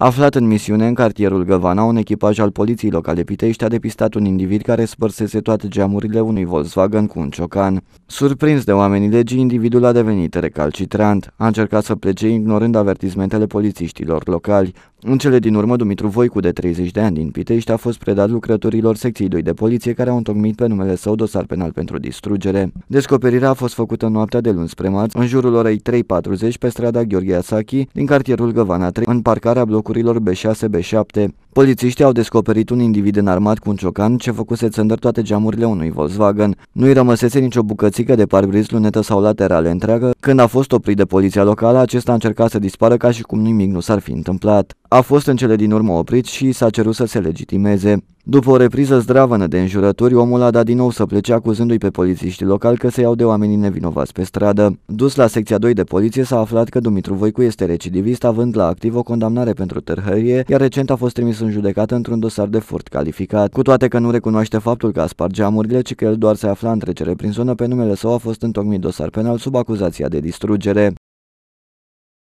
Aflat în misiune în cartierul Găvana, un echipaj al poliției locale Pitești a depistat un individ care spărsese toate geamurile unui Volkswagen cu un ciocan. Surprins de oamenii legii, individul a devenit recalcitrant. A încercat să plece ignorând avertizmentele polițiștilor locali. În cele din urmă, Dumitru Voicu, de 30 de ani din Pitești, a fost predat lucrătorilor secției 2 de poliție care au întocmit pe numele său dosar penal pentru distrugere. Descoperirea a fost făcută noaptea de luni spre marți, în jurul orei 3.40 pe strada Gheorghe Asachi, din cartierul Găvana 3, în parcarea blocurilor B6-B7. Polițiștii au descoperit un individ înarmat cu un ciocan ce făcuse țândări toate geamurile unui Volkswagen. Nu-i rămăsese nicio bucățică de parbriz, lunetă sau laterale întreagă. Când a fost oprit de poliția locală, acesta a încercat să dispară ca și cum nimic nu s-ar fi întâmplat a fost în cele din urmă oprit și s-a cerut să se legitimeze. După o repriză zdravănă de înjurături, omul a dat din nou să plece acuzându-i pe polițiști locali că se iau de oamenii nevinovați pe stradă. Dus la secția 2 de poliție s-a aflat că Dumitru Voicu este recidivist, având la activ o condamnare pentru târhărie, iar recent a fost trimis în judecată într-un dosar de furt calificat. Cu toate că nu recunoaște faptul că a spart geamurile, ci că el doar se afla în trecere prin zonă pe numele său a fost întocmit dosar penal sub acuzația de distrugere.